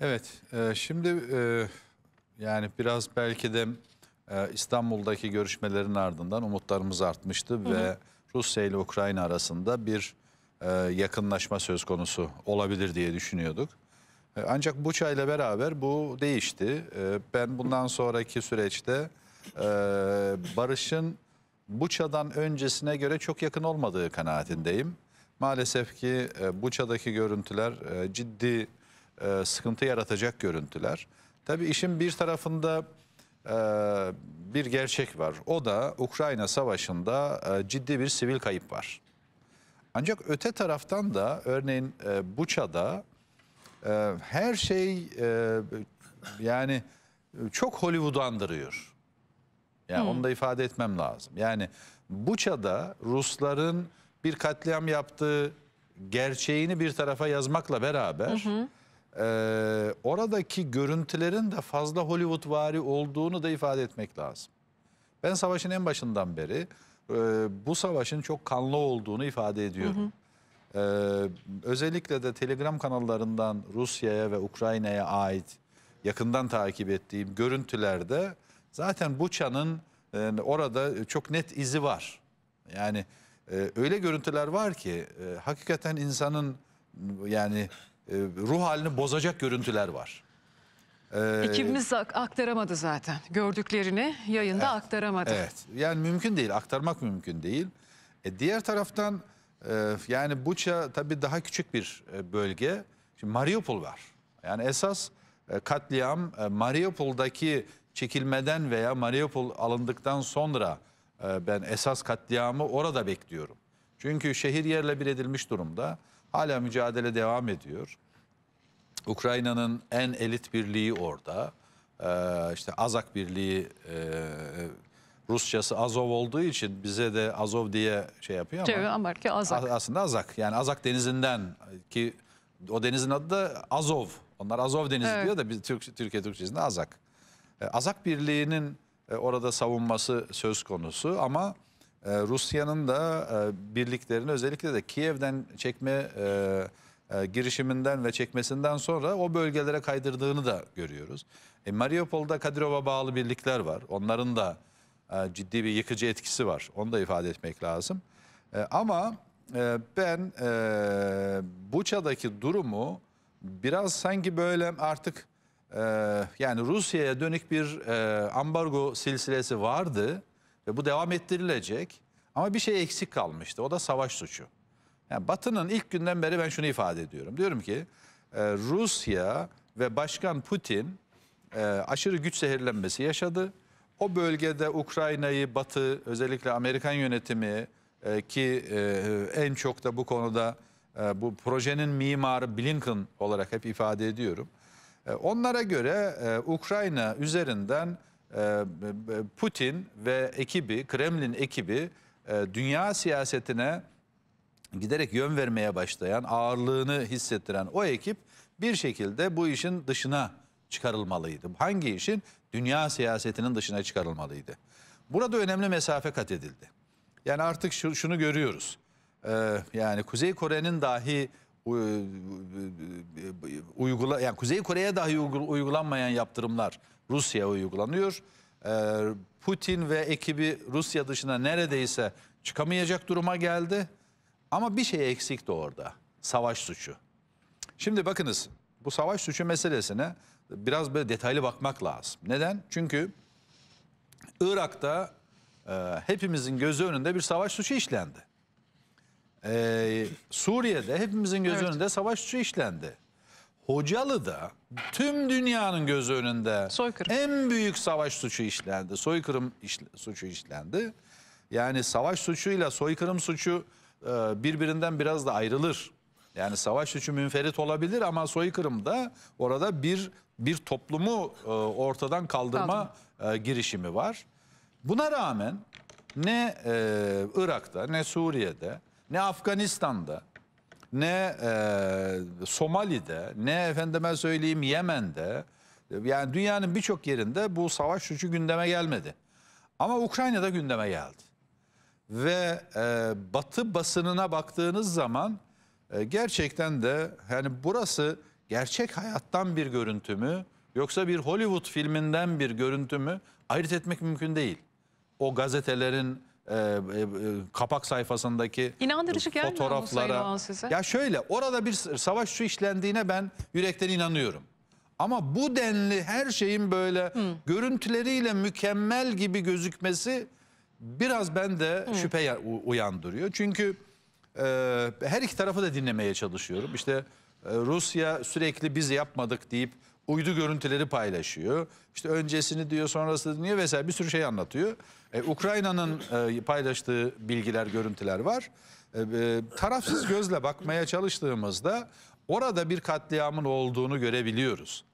Evet, e, şimdi e, yani biraz belki de e, İstanbul'daki görüşmelerin ardından umutlarımız artmıştı hı hı. ve Rusya ile Ukrayna arasında bir e, yakınlaşma söz konusu olabilir diye düşünüyorduk. E, ancak bu çayla beraber bu değişti. E, ben bundan sonraki süreçte e, barışın Buça'dan öncesine göre çok yakın olmadığı kanaatindeyim. Maalesef ki e, Buça'daki görüntüler e, ciddi e, sıkıntı yaratacak görüntüler. Tabii işin bir tarafında e, bir gerçek var. O da Ukrayna Savaşı'nda e, ciddi bir sivil kayıp var. Ancak öte taraftan da örneğin e, Buça'da e, her şey e, yani çok Hollywood'u andırıyor. Yani hmm. onu da ifade etmem lazım. Yani Buça'da Rusların bir katliam yaptığı gerçeğini bir tarafa yazmakla beraber hı hı. Ee, oradaki görüntülerin de fazla Hollywoodvari olduğunu da ifade etmek lazım. Ben savaşın en başından beri e, bu savaşın çok kanlı olduğunu ifade ediyorum. Hı hı. Ee, özellikle de Telegram kanallarından Rusya'ya ve Ukrayna'ya ait yakından takip ettiğim görüntülerde zaten Buça'nın e, orada çok net izi var. Yani e, öyle görüntüler var ki e, hakikaten insanın yani ee, ruh halini bozacak görüntüler var. Ee, Ekibimiz aktaramadı zaten. Gördüklerini yayında evet, aktaramadı. Evet. Yani mümkün değil. Aktarmak mümkün değil. E, diğer taraftan e, yani Buça tabii daha küçük bir e, bölge. Şimdi Mariupol var. Yani esas e, katliam e, Mariupol'daki çekilmeden veya Mariupol alındıktan sonra e, ben esas katliamı orada bekliyorum. Çünkü şehir yerle bir edilmiş durumda. Hala mücadele devam ediyor. Ukrayna'nın en elit birliği orada. Ee, işte Azak Birliği e, e, Rusçası Azov olduğu için bize de Azov diye şey yapıyor ama. Tabii ama ki Azak. Aslında Azak. Yani Azak denizinden ki o denizin adı da Azov. Onlar Azov denizi evet. diyor da biz Türk, Türkiye Türkçesinde Azak. E, Azak Birliği'nin e, orada savunması söz konusu ama ee, Rusya'nın da e, birliklerini özellikle de Kiev'den çekme e, e, girişiminden ve çekmesinden sonra o bölgelere kaydırdığını da görüyoruz. E, Mariupol'da Kadirov'a bağlı birlikler var. Onların da ciddi bir yıkıcı etkisi var. Onu da ifade etmek lazım. ama ben e, Buça'daki durumu biraz sanki böyle artık yani Rusya'ya dönük bir ambargo silsilesi vardı. Ve bu devam ettirilecek. Ama bir şey eksik kalmıştı. O da savaş suçu. Yani Batı'nın ilk günden beri ben şunu ifade ediyorum. Diyorum ki e, Rusya ve Başkan Putin e, aşırı güç zehirlenmesi yaşadı. O bölgede Ukrayna'yı Batı özellikle Amerikan yönetimi e, ki e, en çok da bu konuda e, bu projenin mimarı Blinken olarak hep ifade ediyorum. E, onlara göre e, Ukrayna üzerinden ee, Putin ve ekibi, Kremlin ekibi e, dünya siyasetine giderek yön vermeye başlayan, ağırlığını hissettiren o ekip bir şekilde bu işin dışına çıkarılmalıydı. Hangi işin? Dünya siyasetinin dışına çıkarılmalıydı. Burada önemli mesafe kat edildi. Yani artık şunu görüyoruz. Ee, yani Kuzey Kore'nin dahi uygula yani Kuzey Kore'ye dahi uygulanmayan yaptırımlar Rusya uygulanıyor. Ee, Putin ve ekibi Rusya dışına neredeyse çıkamayacak duruma geldi. Ama bir şey eksik de orada. Savaş suçu. Şimdi bakınız bu savaş suçu meselesine biraz böyle detaylı bakmak lazım. Neden? Çünkü Irak'ta e, hepimizin gözü önünde bir savaş suçu işlendi. E, Suriye'de hepimizin gözü evet. önünde savaş suçu işlendi. Hocalı da tüm dünyanın gözü önünde soykırım. en büyük savaş suçu işlendi. Soykırım işle, suçu işlendi. Yani savaş suçuyla soykırım suçu e, birbirinden biraz da ayrılır. Yani savaş suçu münferit olabilir ama soykırım da orada bir bir toplumu e, ortadan kaldırma e, girişimi var. Buna rağmen ne e, Irak'ta ne Suriye'de ne Afganistan'da ne e, Somali'de ne efendime söyleyeyim Yemen'de yani dünyanın birçok yerinde bu savaş suçu gündeme gelmedi. Ama Ukrayna'da gündeme geldi. Ve e, batı basınına baktığınız zaman e, gerçekten de yani burası gerçek hayattan bir görüntü mü yoksa bir Hollywood filminden bir görüntü mü ayırt etmek mümkün değil. O gazetelerin e, e, e, kapak sayfasındaki e, İnandırıcı fotoğraflara. Size. Ya şöyle orada bir savaş şu işlendiğine ben yürekten inanıyorum. Ama bu denli her şeyin böyle hmm. görüntüleriyle mükemmel gibi gözükmesi biraz bende hmm. şüphe uyandırıyor. Çünkü e, her iki tarafı da dinlemeye çalışıyorum. İşte e, Rusya sürekli biz yapmadık deyip uydu görüntüleri paylaşıyor. İşte öncesini diyor, sonrasını diyor vesaire bir sürü şey anlatıyor. E, Ukrayna'nın e, paylaştığı bilgiler, görüntüler var. E, e, tarafsız gözle bakmaya çalıştığımızda orada bir katliamın olduğunu görebiliyoruz.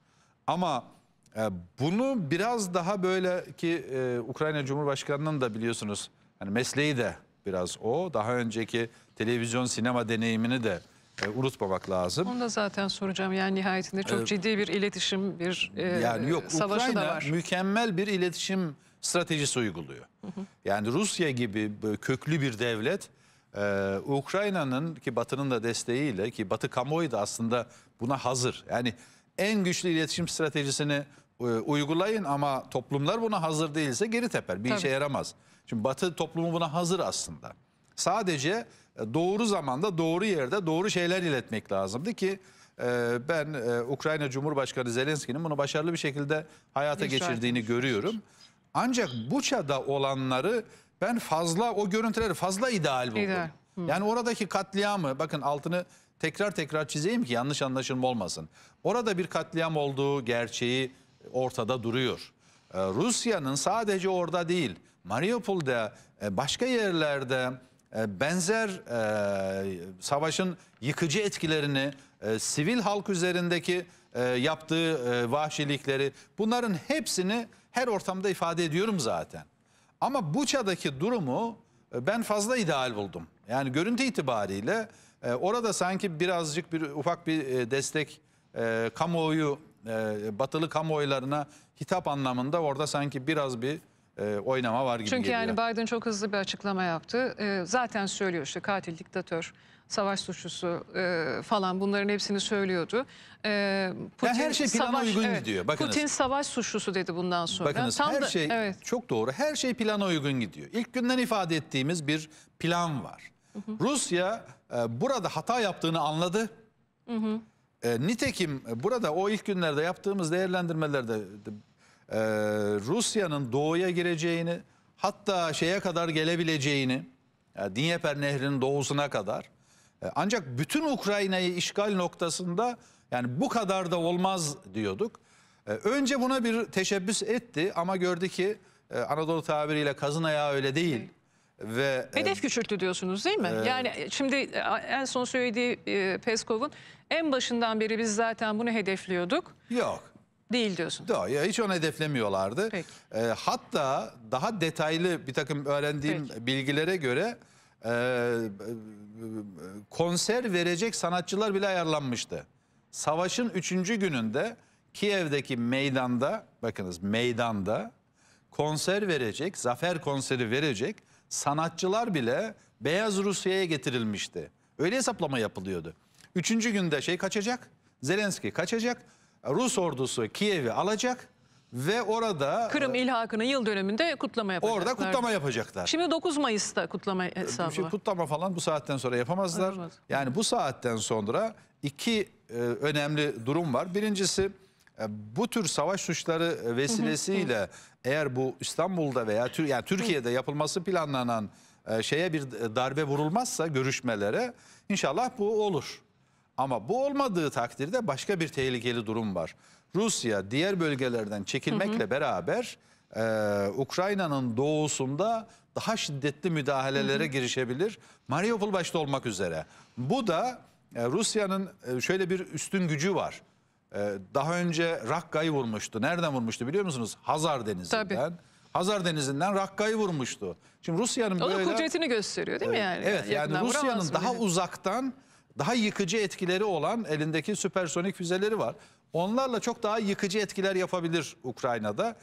Ama e, bunu biraz daha böyle ki e, Ukrayna Cumhurbaşkanı'nın da biliyorsunuz hani mesleği de biraz o. Daha önceki televizyon, sinema deneyimini de e, unutmamak lazım. Onu da zaten soracağım. Yani nihayetinde çok ee, ciddi bir iletişim, bir e, yani yok, savaşı Ukrayna da var. mükemmel bir iletişim stratejisi uyguluyor. Hı hı. Yani Rusya gibi köklü bir devlet ee, Ukrayna'nın ki Batı'nın da desteğiyle ki Batı kamuoyu da aslında buna hazır. Yani en güçlü iletişim stratejisini e, uygulayın ama toplumlar buna hazır değilse geri teper. Bir Tabii. işe yaramaz. Şimdi Batı toplumu buna hazır aslında. Sadece e, doğru zamanda doğru yerde doğru şeyler iletmek lazımdı ki e, ben e, Ukrayna Cumhurbaşkanı Zelenski'nin bunu başarılı bir şekilde hayata geçirdiğini görüyorum. Ancak Buça'da olanları ben fazla o görüntüleri fazla ideal buldum. Yani oradaki katliamı bakın altını tekrar tekrar çizeyim ki yanlış anlaşılma olmasın. Orada bir katliam olduğu gerçeği ortada duruyor. Rusya'nın sadece orada değil Mariupol'de, başka yerlerde e, benzer e, savaşın yıkıcı etkilerini, e, sivil halk üzerindeki e, yaptığı e, vahşilikleri bunların hepsini her ortamda ifade ediyorum zaten. Ama Buça'daki durumu e, ben fazla ideal buldum. Yani görüntü itibariyle e, orada sanki birazcık bir ufak bir e, destek e, kamuoyu, e, batılı kamuoylarına hitap anlamında orada sanki biraz bir e, oynama var gibi Çünkü geliyor. Çünkü yani Biden çok hızlı bir açıklama yaptı. E, zaten söylüyor işte katil, diktatör, savaş suçlusu e, falan bunların hepsini söylüyordu. E, Putin yani her şey plana savaş, uygun evet, gidiyor. Bakınız, Putin savaş suçlusu dedi bundan sonra. Bakınız Tam her da, şey evet. çok doğru. Her şey plana uygun gidiyor. İlk günden ifade ettiğimiz bir plan var. Hı hı. Rusya e, burada hata yaptığını anladı. Hı hı. E, nitekim burada o ilk günlerde yaptığımız değerlendirmelerde e, Rusya'nın doğuya gireceğini hatta şeye kadar gelebileceğini yani e, Dnieper Nehri'nin doğusuna kadar e, ancak bütün Ukrayna'yı işgal noktasında yani bu kadar da olmaz diyorduk. E, önce buna bir teşebbüs etti ama gördü ki e, Anadolu tabiriyle kazın ayağı öyle değil ve e, hedef e, küçülttü diyorsunuz değil mi? E, yani e, şimdi en son söylediği e, Peskov'un en başından beri biz zaten bunu hedefliyorduk. Yok. Değil diyorsun. Yok, ya hiç onu hedeflemiyorlardı. Peki. E, hatta daha detaylı bir takım öğrendiğim Peki. bilgilere göre e, e, konser verecek sanatçılar bile ayarlanmıştı. Savaşın üçüncü gününde Kiev'deki meydanda, bakınız meydanda konser verecek, zafer konseri verecek sanatçılar bile Beyaz Rusya'ya getirilmişti. Öyle hesaplama yapılıyordu. Üçüncü günde şey kaçacak, Zelenski kaçacak. Rus ordusu Kiev'i alacak ve orada Kırım e, ilhakının yıl döneminde kutlama yapacaklar. Orada kutlama yapacaklar. Şimdi 9 Mayıs'ta kutlama e, hesabı Şimdi şey, kutlama falan bu saatten sonra yapamazlar. Yapamaz. Yani bu saatten sonra iki e, önemli durum var. Birincisi e, bu tür savaş suçları vesilesiyle eğer bu İstanbul'da veya yani Türkiye'de yapılması planlanan şeye bir darbe vurulmazsa görüşmelere inşallah bu olur. Ama bu olmadığı takdirde başka bir tehlikeli durum var. Rusya diğer bölgelerden çekilmekle hı hı. beraber e, Ukrayna'nın doğusunda daha şiddetli müdahalelere hı hı. girişebilir. Mariupol başta olmak üzere. Bu da e, Rusya'nın e, şöyle bir üstün gücü var. E, daha önce Rakka'yı vurmuştu. Nereden vurmuştu biliyor musunuz? Hazar Denizi'nden. Tabii. Hazar Denizi'nden Rakka'yı vurmuştu. Şimdi Rusya'nın böyle... O da kudretini gösteriyor değil mi yani? Evet yani, Rusya'nın daha bile. uzaktan daha yıkıcı etkileri olan elindeki süpersonik füzeleri var. Onlarla çok daha yıkıcı etkiler yapabilir Ukrayna'da.